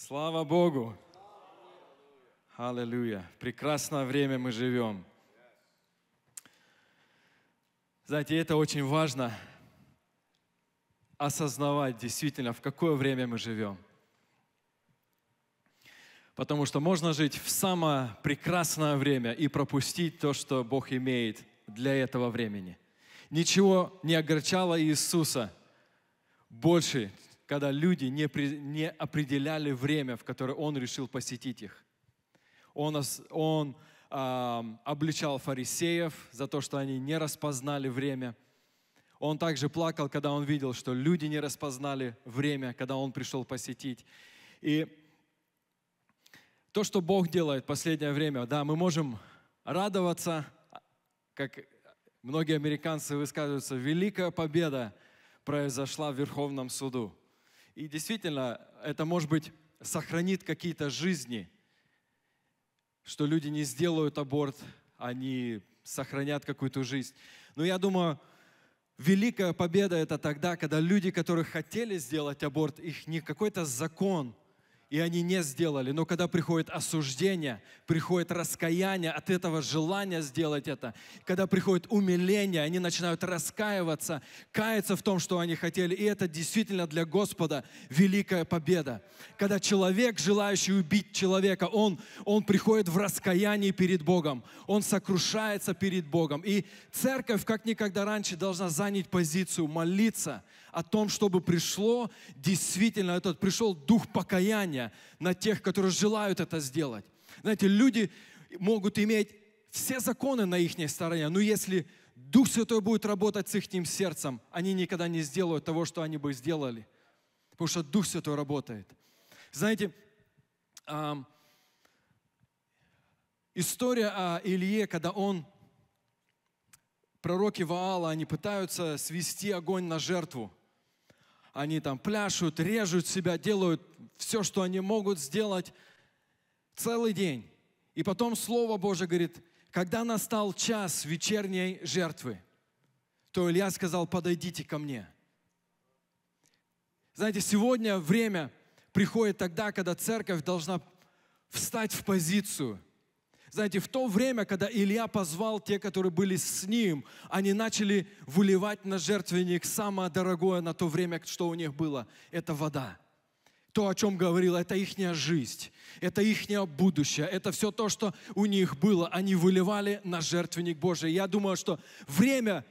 Слава Богу! Аллилуйя! Прекрасное время мы живем. Знаете, это очень важно осознавать действительно, в какое время мы живем. Потому что можно жить в самое прекрасное время и пропустить то, что Бог имеет для этого времени. Ничего не огорчало Иисуса больше, когда люди не, при, не определяли время, в которое Он решил посетить их. Он, он э, обличал фарисеев за то, что они не распознали время. Он также плакал, когда он видел, что люди не распознали время, когда он пришел посетить. И то, что Бог делает в последнее время, да, мы можем радоваться, как многие американцы высказываются, великая победа произошла в Верховном суду. И действительно, это, может быть, сохранит какие-то жизни, что люди не сделают аборт, они сохранят какую-то жизнь. Но я думаю, великая победа это тогда, когда люди, которые хотели сделать аборт, их не какой-то закон – и они не сделали. Но когда приходит осуждение, приходит раскаяние от этого желания сделать это, когда приходит умиление, они начинают раскаиваться, каяться в том, что они хотели. И это действительно для Господа великая победа. Когда человек, желающий убить человека, он, он приходит в раскаяние перед Богом, он сокрушается перед Богом. И церковь, как никогда раньше, должна занять позицию, молиться, о том, чтобы пришло действительно этот, пришел дух покаяния на тех, которые желают это сделать. Знаете, люди могут иметь все законы на их стороне, но если Дух Святой будет работать с их сердцем, они никогда не сделают того, что они бы сделали. Потому что Дух Святой работает. Знаете, история о Илье, когда он, пророки Ваала, они пытаются свести огонь на жертву. Они там пляшут, режут себя, делают все, что они могут сделать целый день. И потом Слово Божье говорит, когда настал час вечерней жертвы, то Илья сказал, подойдите ко мне. Знаете, сегодня время приходит тогда, когда церковь должна встать в позицию – знаете, в то время, когда Илья позвал те, которые были с ним, они начали выливать на жертвенник самое дорогое на то время, что у них было. Это вода. То, о чем говорил, это их жизнь, это их будущее, это все то, что у них было. Они выливали на жертвенник Божий. Я думаю, что время,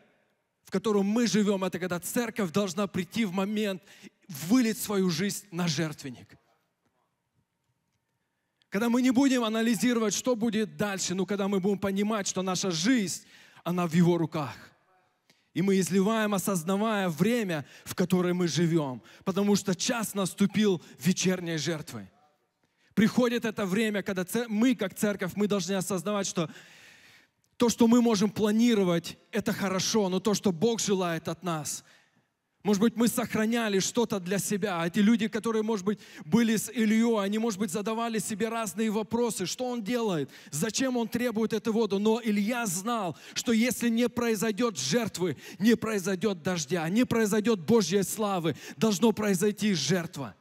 в котором мы живем, это когда церковь должна прийти в момент, вылить свою жизнь на жертвенник. Когда мы не будем анализировать, что будет дальше, но когда мы будем понимать, что наша жизнь, она в Его руках. И мы изливаем, осознавая время, в которое мы живем. Потому что час наступил вечерней жертвой. Приходит это время, когда мы, как церковь, мы должны осознавать, что то, что мы можем планировать, это хорошо, но то, что Бог желает от нас – может быть, мы сохраняли что-то для себя. А эти люди, которые, может быть, были с Ильей, они, может быть, задавали себе разные вопросы. Что он делает? Зачем он требует эту воду? Но Илья знал, что если не произойдет жертвы, не произойдет дождя, не произойдет Божьей славы, должно произойти жертва.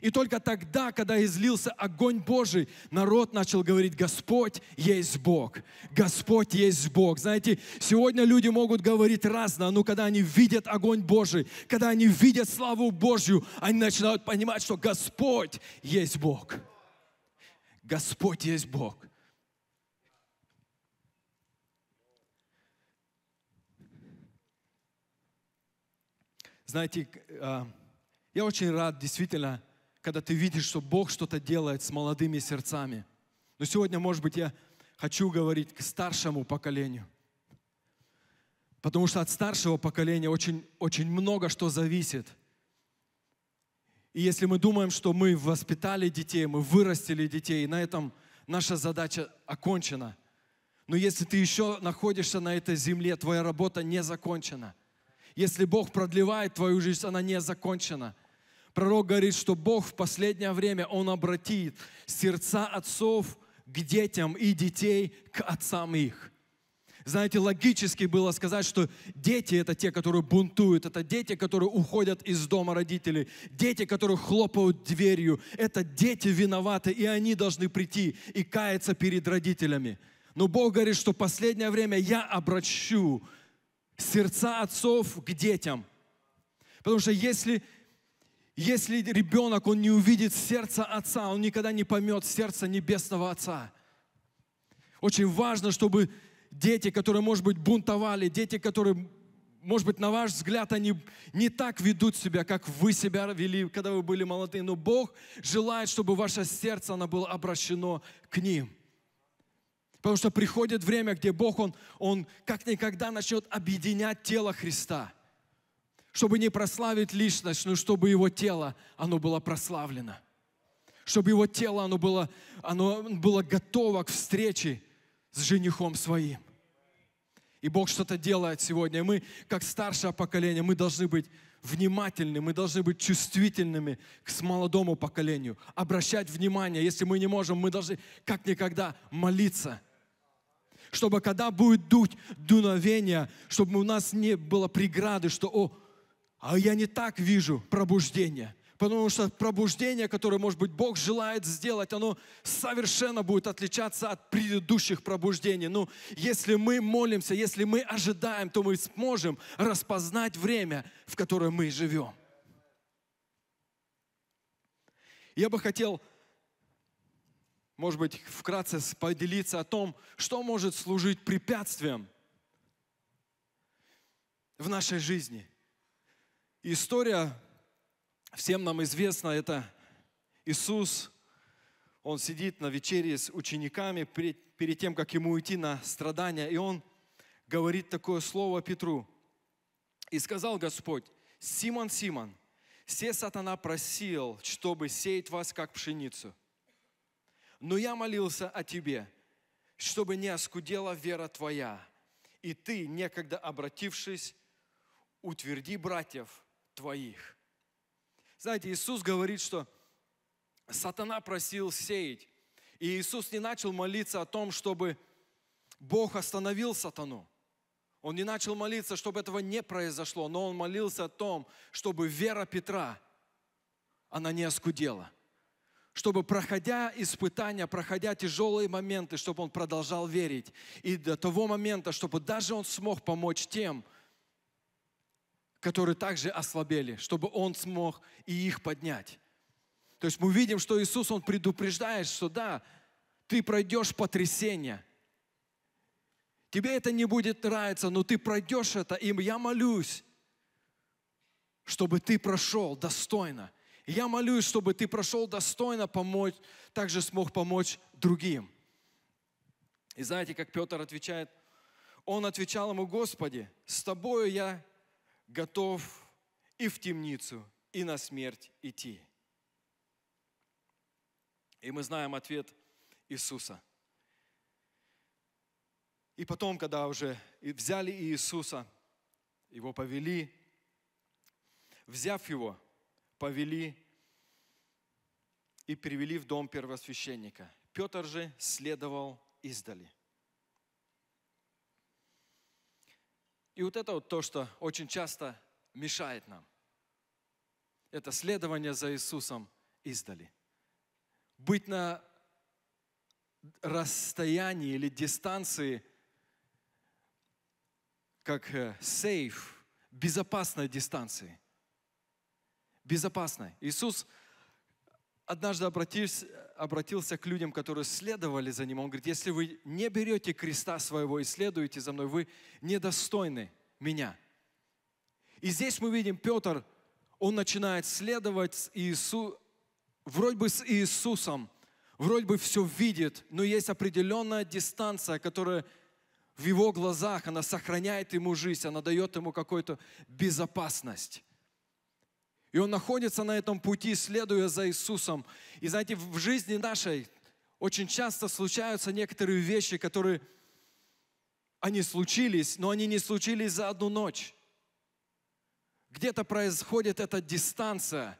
И только тогда, когда излился огонь Божий, народ начал говорить, Господь есть Бог, Господь есть Бог. Знаете, сегодня люди могут говорить разно, но когда они видят огонь Божий, когда они видят славу Божью, они начинают понимать, что Господь есть Бог. Господь есть Бог. Знаете, а, я очень рад действительно когда ты видишь, что Бог что-то делает с молодыми сердцами. Но сегодня, может быть, я хочу говорить к старшему поколению. Потому что от старшего поколения очень, очень много что зависит. И если мы думаем, что мы воспитали детей, мы вырастили детей, и на этом наша задача окончена. Но если ты еще находишься на этой земле, твоя работа не закончена. Если Бог продлевает твою жизнь, она не закончена – Пророк говорит, что Бог в последнее время, Он обратит сердца отцов к детям и детей к отцам их. Знаете, логически было сказать, что дети – это те, которые бунтуют, это дети, которые уходят из дома родителей, дети, которые хлопают дверью, это дети виноваты, и они должны прийти и каяться перед родителями. Но Бог говорит, что последнее время я обращу сердца отцов к детям. Потому что если если ребенок, он не увидит сердца Отца, он никогда не поймет сердца Небесного Отца. Очень важно, чтобы дети, которые, может быть, бунтовали, дети, которые, может быть, на ваш взгляд, они не так ведут себя, как вы себя вели, когда вы были молодые, но Бог желает, чтобы ваше сердце, оно было обращено к ним. Потому что приходит время, где Бог, Он, он как никогда начнет объединять тело Христа – чтобы не прославить личность, но чтобы его тело, оно было прославлено. Чтобы его тело, оно было, оно было готово к встрече с женихом своим. И Бог что-то делает сегодня. И мы, как старшее поколение, мы должны быть внимательны, мы должны быть чувствительными к молодому поколению, обращать внимание. Если мы не можем, мы должны как никогда молиться, чтобы когда будет дуть дуновение, чтобы у нас не было преграды, что, о, а я не так вижу пробуждение. Потому что пробуждение, которое, может быть, Бог желает сделать, оно совершенно будет отличаться от предыдущих пробуждений. Ну, если мы молимся, если мы ожидаем, то мы сможем распознать время, в которое мы живем. Я бы хотел, может быть, вкратце поделиться о том, что может служить препятствием в нашей жизни – История всем нам известна, это Иисус, он сидит на вечере с учениками перед, перед тем, как ему уйти на страдания, и он говорит такое слово Петру. «И сказал Господь, Симон, Симон, все сатана просил, чтобы сеять вас, как пшеницу. Но я молился о тебе, чтобы не оскудела вера твоя, и ты, некогда обратившись, утверди братьев твоих. Знаете, Иисус говорит, что сатана просил сеять. И Иисус не начал молиться о том, чтобы Бог остановил сатану. Он не начал молиться, чтобы этого не произошло, но он молился о том, чтобы вера Петра, она не оскудела. Чтобы, проходя испытания, проходя тяжелые моменты, чтобы он продолжал верить. И до того момента, чтобы даже он смог помочь тем, которые также ослабели, чтобы Он смог и их поднять. То есть мы видим, что Иисус, Он предупреждает, что да, ты пройдешь потрясение. Тебе это не будет нравиться, но ты пройдешь это, и я молюсь, чтобы ты прошел достойно. я молюсь, чтобы ты прошел достойно помочь, также смог помочь другим. И знаете, как Петр отвечает? Он отвечал ему, Господи, с тобою я готов и в темницу, и на смерть идти. И мы знаем ответ Иисуса. И потом, когда уже взяли Иисуса, его повели, взяв его, повели и привели в дом первосвященника. Петр же следовал издали. И вот это вот то, что очень часто мешает нам. Это следование за Иисусом издали. Быть на расстоянии или дистанции, как э, сейф, безопасной дистанции. Безопасной. Иисус однажды обратился обратился к людям, которые следовали за ним. Он говорит, если вы не берете креста своего и следуете за мной, вы недостойны меня. И здесь мы видим, Петр, он начинает следовать с Иису, вроде бы с Иисусом, вроде бы все видит, но есть определенная дистанция, которая в его глазах, она сохраняет ему жизнь, она дает ему какую-то безопасность. И он находится на этом пути, следуя за Иисусом. И знаете, в жизни нашей очень часто случаются некоторые вещи, которые, они случились, но они не случились за одну ночь. Где-то происходит эта дистанция,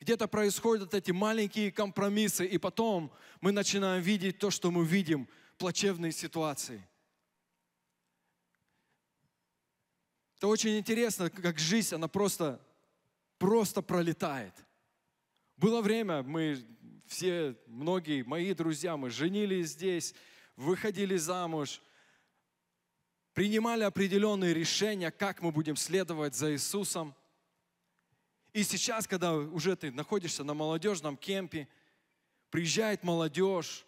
где-то происходят эти маленькие компромиссы, и потом мы начинаем видеть то, что мы видим, плачевные ситуации. Это очень интересно, как жизнь, она просто просто пролетает. Было время, мы все, многие мои друзья, мы женились здесь, выходили замуж, принимали определенные решения, как мы будем следовать за Иисусом. И сейчас, когда уже ты находишься на молодежном кемпе, приезжает молодежь,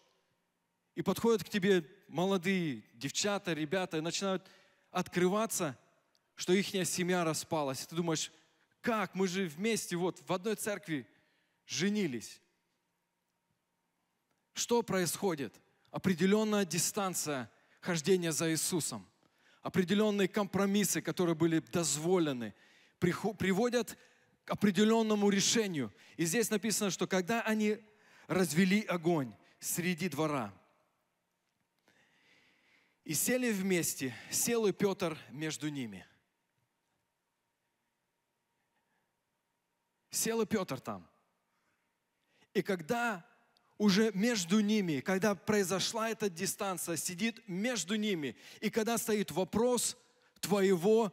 и подходят к тебе молодые девчата, ребята, и начинают открываться, что их семья распалась. И ты думаешь, как? Мы же вместе вот в одной церкви женились. Что происходит? Определенная дистанция хождения за Иисусом, определенные компромиссы, которые были дозволены, приводят к определенному решению. И здесь написано, что когда они развели огонь среди двора, и сели вместе, сел и Петр между ними – Сел и Петр там. И когда уже между ними, когда произошла эта дистанция, сидит между ними, и когда стоит вопрос твоего,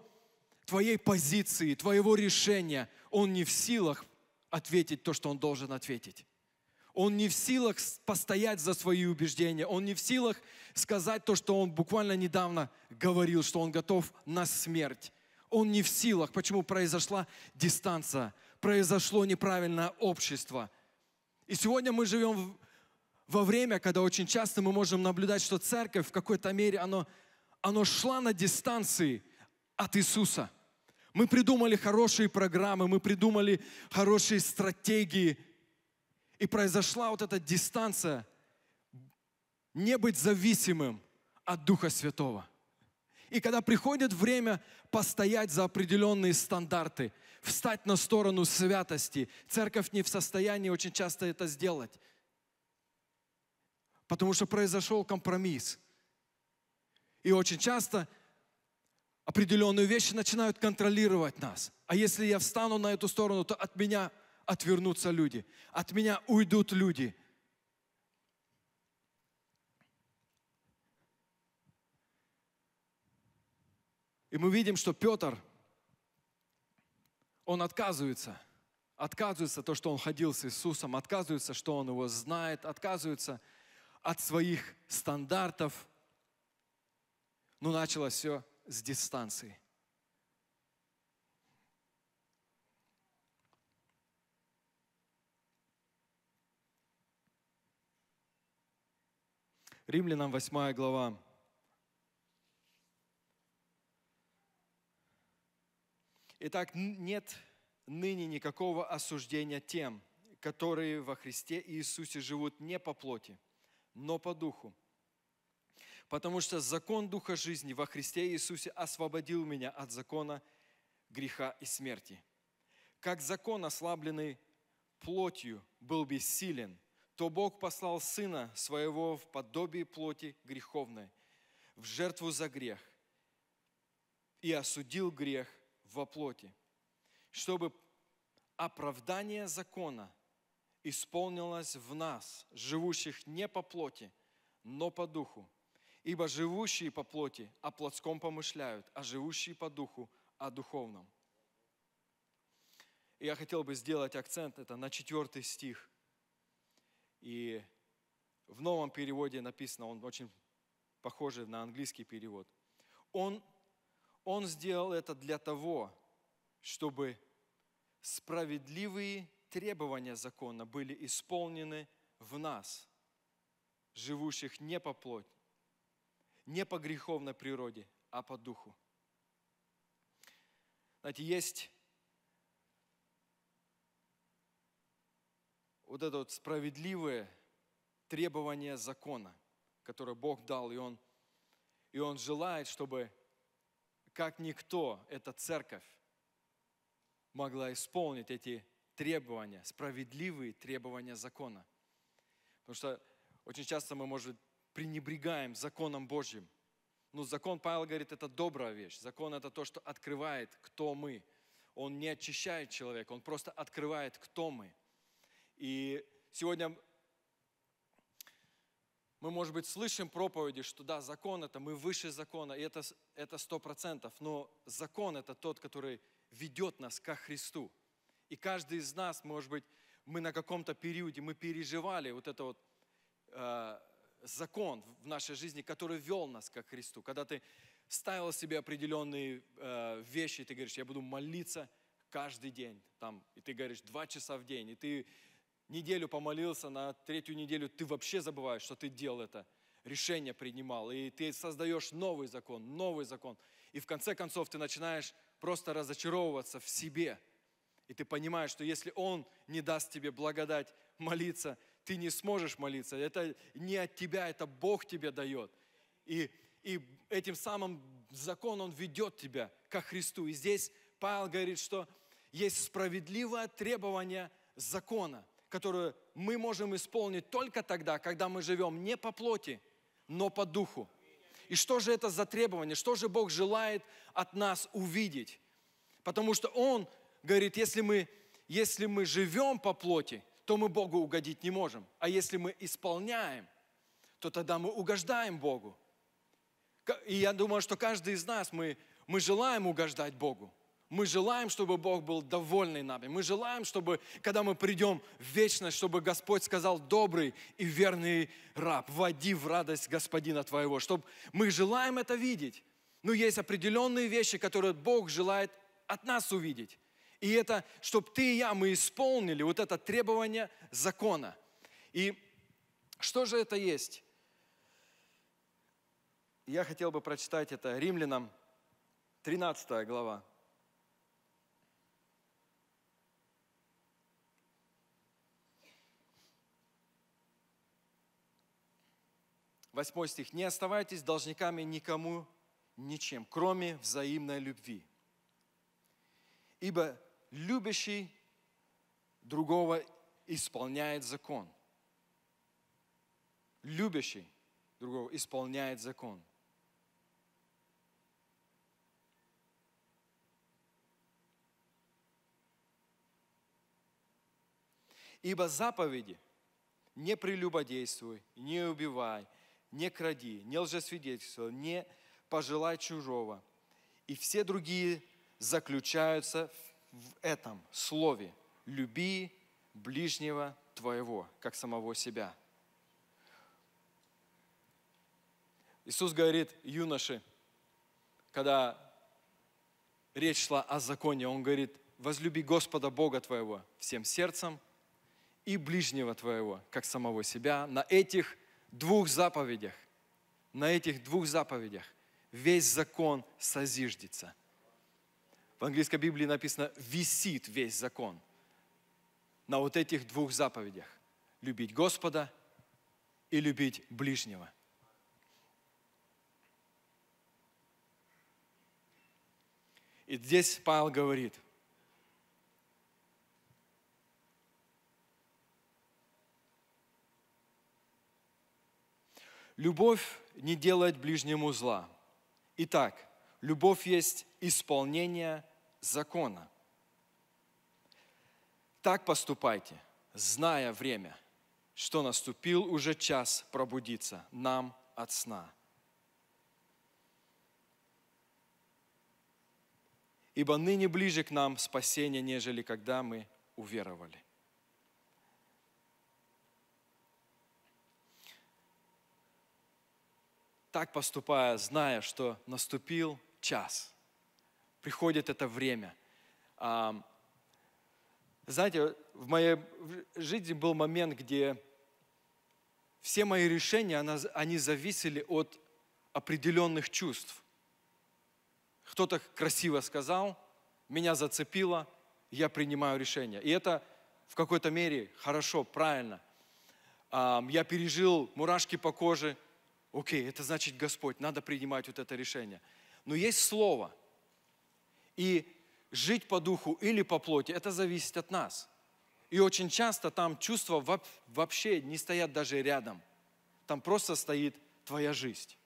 твоей позиции, твоего решения, он не в силах ответить то, что он должен ответить. Он не в силах постоять за свои убеждения. Он не в силах сказать то, что он буквально недавно говорил, что он готов на смерть. Он не в силах. Почему произошла дистанция? произошло неправильное общество. И сегодня мы живем во время, когда очень часто мы можем наблюдать, что церковь в какой-то мере, она, она шла на дистанции от Иисуса. Мы придумали хорошие программы, мы придумали хорошие стратегии. И произошла вот эта дистанция не быть зависимым от Духа Святого. И когда приходит время постоять за определенные стандарты, встать на сторону святости. Церковь не в состоянии очень часто это сделать, потому что произошел компромисс. И очень часто определенные вещи начинают контролировать нас. А если я встану на эту сторону, то от меня отвернутся люди, от меня уйдут люди. И мы видим, что Петр – он отказывается. Отказывается то, что он ходил с Иисусом, отказывается, что он его знает, отказывается от своих стандартов. Но началось все с дистанции. Римлянам 8 глава, Итак, нет ныне никакого осуждения тем, которые во Христе Иисусе живут не по плоти, но по духу. Потому что закон Духа жизни во Христе Иисусе освободил меня от закона греха и смерти. Как закон, ослабленный плотью, был бессилен, то Бог послал Сына Своего в подобие плоти греховной, в жертву за грех, и осудил грех во плоти, чтобы оправдание закона исполнилось в нас, живущих не по плоти, но по духу. Ибо живущие по плоти о плотском помышляют, а живущие по духу о духовном. И я хотел бы сделать акцент это на четвертый стих. И в новом переводе написано, он очень похожий на английский перевод. Он он сделал это для того, чтобы справедливые требования закона были исполнены в нас, живущих не по плоти, не по греховной природе, а по духу. Знаете, есть вот это вот справедливое требование закона, которое Бог дал, и Он, и он желает, чтобы как никто эта церковь могла исполнить эти требования, справедливые требования закона. Потому что очень часто мы, может, пренебрегаем законом Божьим. Но ну, закон, Павел говорит, это добрая вещь. Закон – это то, что открывает, кто мы. Он не очищает человека, он просто открывает, кто мы. И сегодня мы, может быть, слышим проповеди, что да, закон это, мы выше закона, и это сто процентов, но закон это тот, который ведет нас ко Христу. И каждый из нас, может быть, мы на каком-то периоде, мы переживали вот это вот э, закон в нашей жизни, который вел нас ко Христу. Когда ты ставил себе определенные э, вещи, ты говоришь, я буду молиться каждый день, там, и ты говоришь, два часа в день, и ты неделю помолился, на третью неделю ты вообще забываешь, что ты делал это, решение принимал, и ты создаешь новый закон, новый закон. И в конце концов ты начинаешь просто разочаровываться в себе. И ты понимаешь, что если Он не даст тебе благодать молиться, ты не сможешь молиться. Это не от тебя, это Бог тебе дает. И, и этим самым закон, он ведет тебя ко Христу. И здесь Павел говорит, что есть справедливое требование закона которую мы можем исполнить только тогда, когда мы живем не по плоти, но по духу. И что же это за требование? Что же Бог желает от нас увидеть? Потому что Он говорит, если мы, если мы живем по плоти, то мы Богу угодить не можем. А если мы исполняем, то тогда мы угождаем Богу. И я думаю, что каждый из нас, мы, мы желаем угождать Богу. Мы желаем, чтобы Бог был довольный нами. Мы желаем, чтобы, когда мы придем в вечность, чтобы Господь сказал, добрый и верный раб, води в радость Господина твоего. Чтобы мы желаем это видеть. Но есть определенные вещи, которые Бог желает от нас увидеть. И это, чтобы ты и я, мы исполнили вот это требование закона. И что же это есть? Я хотел бы прочитать это римлянам, 13 глава. Восьмой стих. «Не оставайтесь должниками никому ничем, кроме взаимной любви. Ибо любящий другого исполняет закон. Любящий другого исполняет закон. Ибо заповеди не прелюбодействуй, не убивай – не кради, не лжесвидетельство, не пожелай чужого. И все другие заключаются в этом слове «люби ближнего твоего, как самого себя». Иисус говорит юноши, когда речь шла о законе, Он говорит, возлюби Господа Бога твоего всем сердцем и ближнего твоего, как самого себя. На этих двух заповедях, на этих двух заповедях весь закон созиждется. В английской Библии написано «висит весь закон» на вот этих двух заповедях. Любить Господа и любить ближнего. И здесь Павел говорит – Любовь не делает ближнему зла. Итак, любовь есть исполнение закона. Так поступайте, зная время, что наступил уже час пробудиться нам от сна. Ибо ныне ближе к нам спасение, нежели когда мы уверовали. так поступая, зная, что наступил час, приходит это время. Знаете, в моей жизни был момент, где все мои решения, они зависели от определенных чувств. Кто-то красиво сказал, меня зацепило, я принимаю решение. И это в какой-то мере хорошо, правильно. Я пережил мурашки по коже – Окей, это значит Господь, надо принимать вот это решение. Но есть Слово. И жить по духу или по плоти, это зависит от нас. И очень часто там чувства вообще не стоят даже рядом. Там просто стоит твоя жизнь.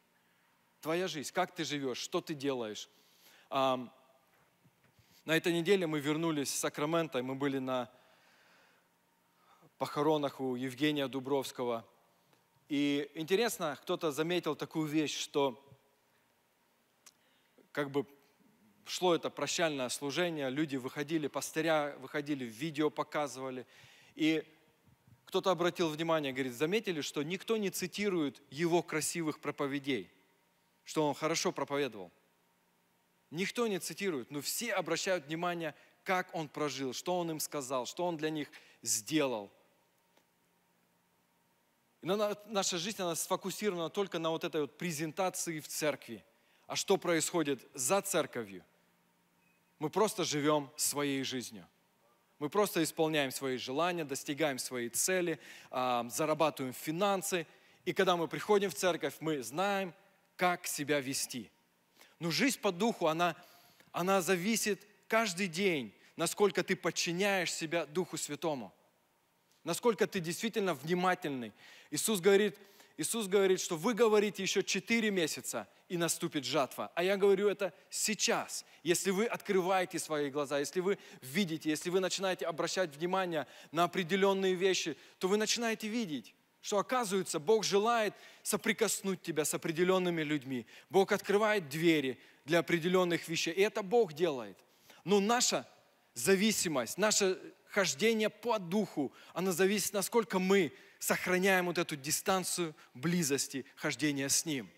Твоя жизнь, как ты живешь, что ты делаешь. На этой неделе мы вернулись с Сакрамента, мы были на похоронах у Евгения Дубровского – и интересно, кто-то заметил такую вещь, что как бы шло это прощальное служение, люди выходили, пастыря выходили, видео показывали. И кто-то обратил внимание, говорит, заметили, что никто не цитирует его красивых проповедей, что он хорошо проповедовал. Никто не цитирует, но все обращают внимание, как он прожил, что он им сказал, что он для них сделал – и наша жизнь, она сфокусирована только на вот этой вот презентации в церкви. А что происходит за церковью? Мы просто живем своей жизнью. Мы просто исполняем свои желания, достигаем свои цели, а, зарабатываем финансы. И когда мы приходим в церковь, мы знаем, как себя вести. Но жизнь по духу, она, она зависит каждый день, насколько ты подчиняешь себя Духу Святому насколько ты действительно внимательный. Иисус говорит, Иисус говорит, что вы говорите еще 4 месяца, и наступит жатва. А я говорю это сейчас. Если вы открываете свои глаза, если вы видите, если вы начинаете обращать внимание на определенные вещи, то вы начинаете видеть что оказывается, Бог желает соприкоснуть тебя с определенными людьми. Бог открывает двери для определенных вещей. И это Бог делает. Но наша зависимость, наша хождение по духу, оно зависит, насколько мы сохраняем вот эту дистанцию близости хождения с Ним.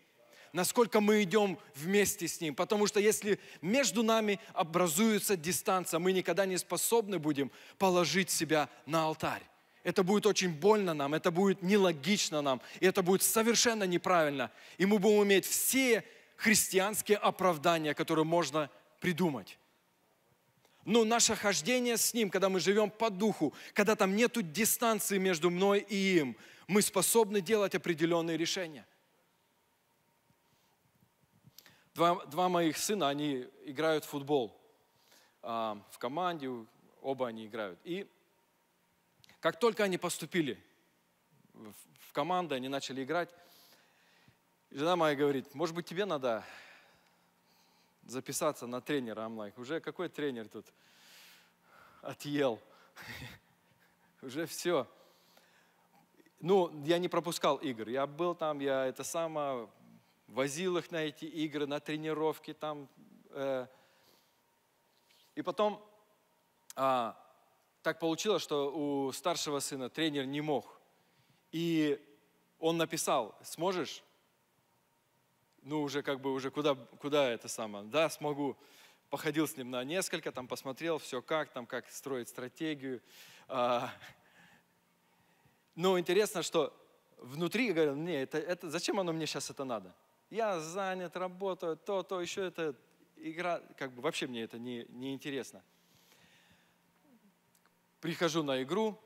Насколько мы идем вместе с Ним. Потому что если между нами образуется дистанция, мы никогда не способны будем положить себя на алтарь. Это будет очень больно нам, это будет нелогично нам, и это будет совершенно неправильно. И мы будем иметь все христианские оправдания, которые можно придумать. Но наше хождение с Ним, когда мы живем по духу, когда там нету дистанции между мной и им, мы способны делать определенные решения. Два, два моих сына, они играют в футбол. А, в команде оба они играют. И как только они поступили в команду, они начали играть, жена моя говорит, может быть, тебе надо записаться на тренера. I'm like, уже какой тренер тут? Отъел. уже все. Ну, я не пропускал игр. Я был там, я это само возил их на эти игры, на тренировки там. Э, и потом а, так получилось, что у старшего сына тренер не мог. И он написал, сможешь ну, уже как бы, уже куда, куда это самое, да, смогу. Походил с ним на несколько, там посмотрел, все как, там как строить стратегию. А, но интересно, что внутри я говорю, не, это, это, зачем оно мне сейчас это надо? Я занят, работаю, то, то, еще это игра, как бы вообще мне это не, не интересно. Прихожу на игру,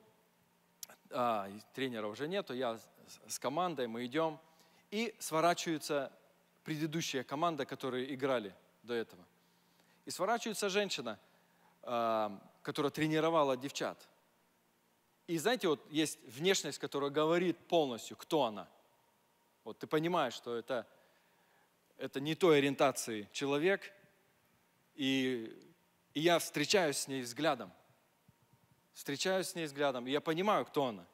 а, тренера уже нету, я с командой, мы идем, и сворачиваются предыдущая команда, которые играли до этого. И сворачивается женщина, а, которая тренировала девчат. И знаете, вот есть внешность, которая говорит полностью, кто она. Вот ты понимаешь, что это, это не той ориентации человек, и, и я встречаюсь с ней взглядом. Встречаюсь с ней взглядом, и я понимаю, кто она.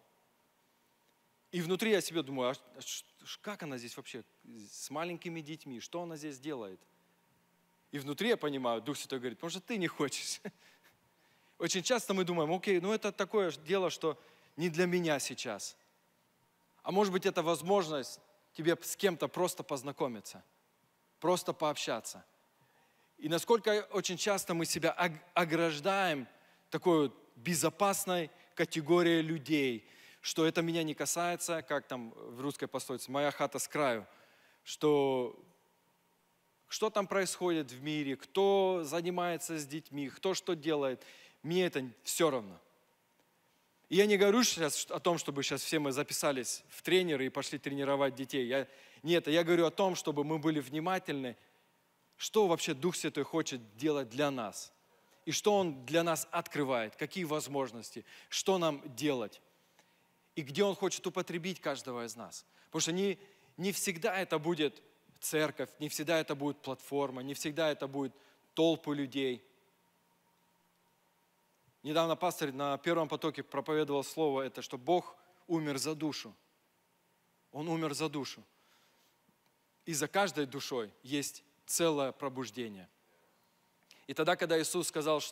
И внутри я себе думаю, а, а как она здесь вообще с маленькими детьми, что она здесь делает? И внутри я понимаю, Дух Святой говорит, потому что ты не хочешь. Очень часто мы думаем, окей, ну это такое дело, что не для меня сейчас. А может быть, это возможность тебе с кем-то просто познакомиться, просто пообщаться. И насколько очень часто мы себя ограждаем такой безопасной категорией людей, что это меня не касается, как там в русской пословице, моя хата с краю, что что там происходит в мире, кто занимается с детьми, кто что делает, мне это все равно. И я не говорю сейчас о том, чтобы сейчас все мы записались в тренеры и пошли тренировать детей. Я, нет, я говорю о том, чтобы мы были внимательны, что вообще Дух Святой хочет делать для нас. И что Он для нас открывает, какие возможности, что нам делать и где Он хочет употребить каждого из нас. Потому что не, не всегда это будет церковь, не всегда это будет платформа, не всегда это будет толпы людей. Недавно пастор на первом потоке проповедовал слово это, что Бог умер за душу. Он умер за душу. И за каждой душой есть целое пробуждение. И тогда, когда Иисус сказал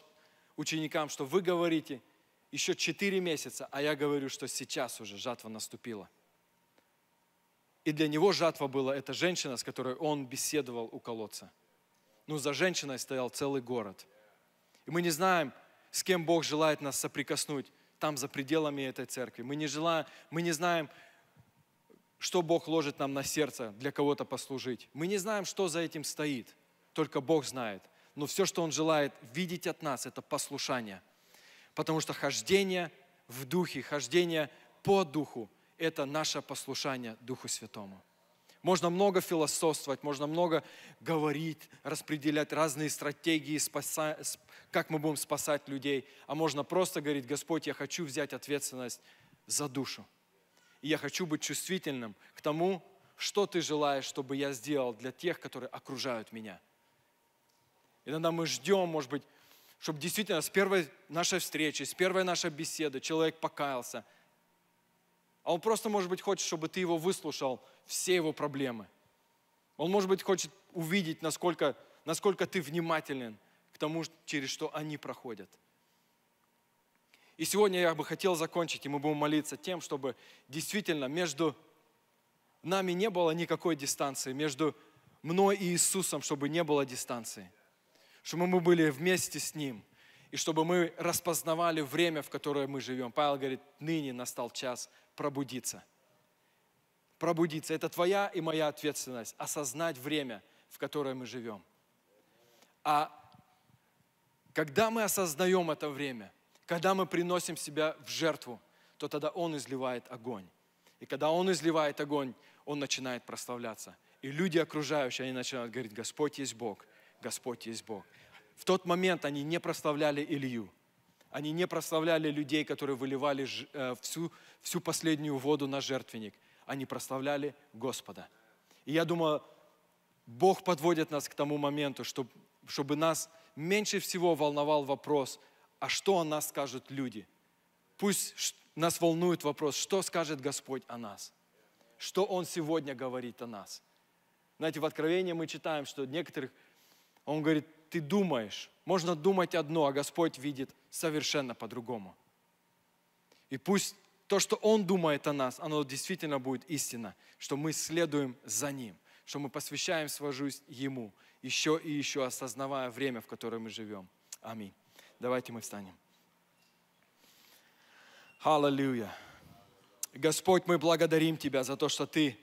ученикам, что вы говорите – еще 4 месяца, а я говорю, что сейчас уже жатва наступила. И для него жатва была эта женщина, с которой он беседовал у колодца. Ну, за женщиной стоял целый город. И мы не знаем, с кем Бог желает нас соприкоснуть там, за пределами этой церкви. Мы не, желаем, мы не знаем, что Бог ложит нам на сердце для кого-то послужить. Мы не знаем, что за этим стоит. Только Бог знает. Но все, что Он желает видеть от нас, это послушание – Потому что хождение в Духе, хождение по Духу – это наше послушание Духу Святому. Можно много философствовать, можно много говорить, распределять разные стратегии, спаса... как мы будем спасать людей. А можно просто говорить, Господь, я хочу взять ответственность за душу. И я хочу быть чувствительным к тому, что ты желаешь, чтобы я сделал для тех, которые окружают меня. Иногда мы ждем, может быть, чтобы действительно с первой нашей встречи, с первой нашей беседы человек покаялся. А он просто, может быть, хочет, чтобы ты его выслушал, все его проблемы. Он, может быть, хочет увидеть, насколько, насколько ты внимателен к тому, через что они проходят. И сегодня я бы хотел закончить, и мы будем молиться тем, чтобы действительно между нами не было никакой дистанции, между мной и Иисусом, чтобы не было дистанции – чтобы мы были вместе с Ним, и чтобы мы распознавали время, в которое мы живем. Павел говорит, ныне настал час пробудиться. Пробудиться. Это твоя и моя ответственность. Осознать время, в которое мы живем. А когда мы осознаем это время, когда мы приносим себя в жертву, то тогда Он изливает огонь. И когда Он изливает огонь, Он начинает прославляться. И люди окружающие, они начинают говорить, Господь есть Бог – Господь есть Бог. В тот момент они не прославляли Илью. Они не прославляли людей, которые выливали э, всю, всю последнюю воду на жертвенник. Они прославляли Господа. И я думаю, Бог подводит нас к тому моменту, чтобы, чтобы нас меньше всего волновал вопрос, а что о нас скажут люди? Пусть нас волнует вопрос, что скажет Господь о нас? Что Он сегодня говорит о нас? Знаете, в Откровении мы читаем, что некоторых он говорит, ты думаешь, можно думать одно, а Господь видит совершенно по-другому. И пусть то, что Он думает о нас, оно действительно будет истина, что мы следуем за Ним, что мы посвящаем свою жизнь Ему, еще и еще осознавая время, в котором мы живем. Аминь. Давайте мы встанем. Аллилуйя. Господь, мы благодарим Тебя за то, что Ты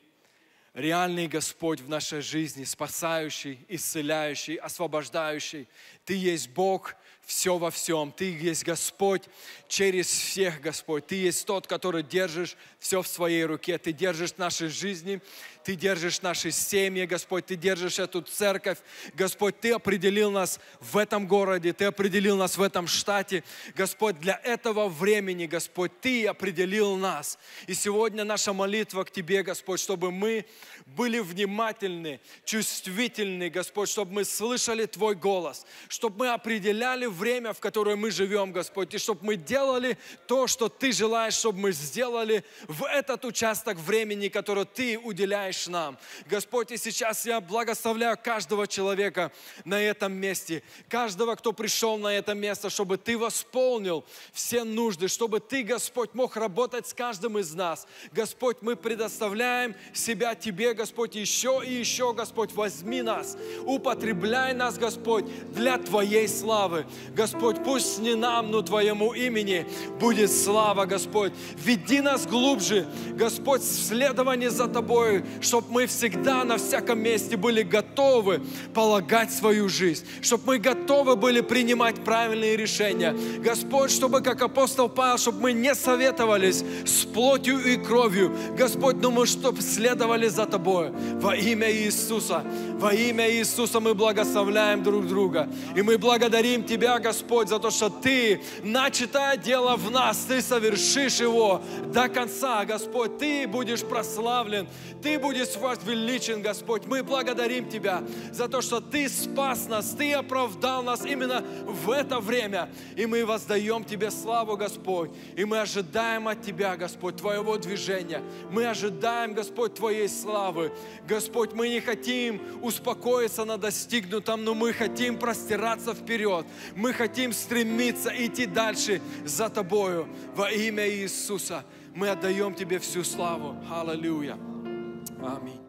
реальный Господь в нашей жизни, спасающий, исцеляющий, освобождающий. Ты есть Бог, все во всем. Ты есть Господь через всех, Господь. Ты есть тот, который держишь все в своей руке. Ты держишь наши жизни, ты держишь наши семьи, Господь. Ты держишь эту церковь. Господь, Ты определил нас в этом городе, Ты определил нас в этом штате. Господь, для этого времени, Господь, Ты определил нас. И сегодня наша молитва к Тебе, Господь, чтобы мы были внимательны, чувствительны, Господь, чтобы мы слышали Твой голос, чтобы мы определяли время, в которое мы живем, Господь, и чтобы мы делали то, что Ты желаешь, чтобы мы сделали в этот участок времени, который Ты уделяешь нам. Господь, и сейчас я благословляю каждого человека на этом месте, каждого, кто пришел на это место, чтобы Ты восполнил все нужды, чтобы Ты, Господь, мог работать с каждым из нас. Господь, мы предоставляем себя Тебе, Господь, еще и еще, Господь, возьми нас, употребляй нас, Господь, для Твоей славы. Господь, пусть не нам, но Твоему имени будет слава, Господь. Веди нас глубже, Господь, в следовании за Тобой, чтобы мы всегда на всяком месте были готовы полагать свою жизнь, чтобы мы готовы были принимать правильные решения. Господь, чтобы, как апостол Павел, чтобы мы не советовались с плотью и кровью. Господь, но мы чтобы следовали за Тобой во имя Иисуса. Во имя Иисуса мы благословляем друг друга. И мы благодарим Тебя, Господь, за то, что Ты, начатое дело в нас, Ты совершишь его до конца, Господь. Ты будешь прославлен, Ты будешь возвеличен, Господь. Мы благодарим Тебя за то, что Ты спас нас, Ты оправдал нас именно в это время. И мы воздаем Тебе славу, Господь. И мы ожидаем от Тебя, Господь, Твоего движения. Мы ожидаем, Господь, Твоей славы. Господь, мы не хотим у успокоиться на достигнутом, но мы хотим простираться вперед. Мы хотим стремиться идти дальше за Тобою. Во имя Иисуса мы отдаем Тебе всю славу. Аллилуйя. Аминь.